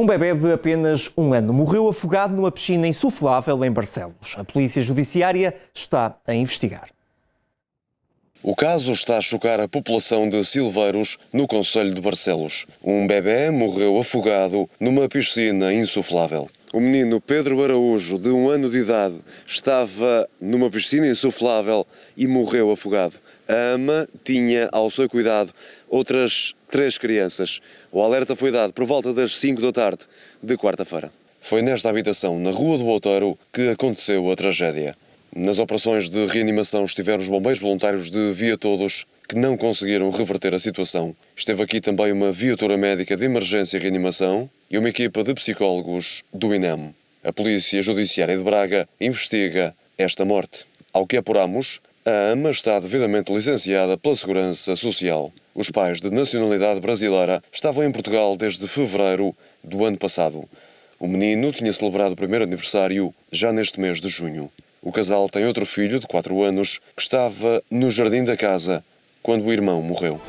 Um bebê de apenas um ano morreu afogado numa piscina insuflável em Barcelos. A Polícia Judiciária está a investigar. O caso está a chocar a população de Silveiros, no Conselho de Barcelos. Um bebê morreu afogado numa piscina insuflável. O menino Pedro Araújo, de um ano de idade, estava numa piscina insuflável e morreu afogado. A ama tinha ao seu cuidado outras três crianças. O alerta foi dado por volta das 5 da tarde de quarta-feira. Foi nesta habitação, na Rua do Outeiro, que aconteceu a tragédia. Nas operações de reanimação estiveram os bombeiros voluntários de Via Todos que não conseguiram reverter a situação. Esteve aqui também uma viatura médica de emergência e reanimação e uma equipa de psicólogos do INEM. A Polícia Judiciária de Braga investiga esta morte. Ao que apuramos, a AMA está devidamente licenciada pela Segurança Social. Os pais de nacionalidade brasileira estavam em Portugal desde fevereiro do ano passado. O menino tinha celebrado o primeiro aniversário já neste mês de junho. O casal tem outro filho, de 4 anos, que estava no jardim da casa quando o irmão morreu.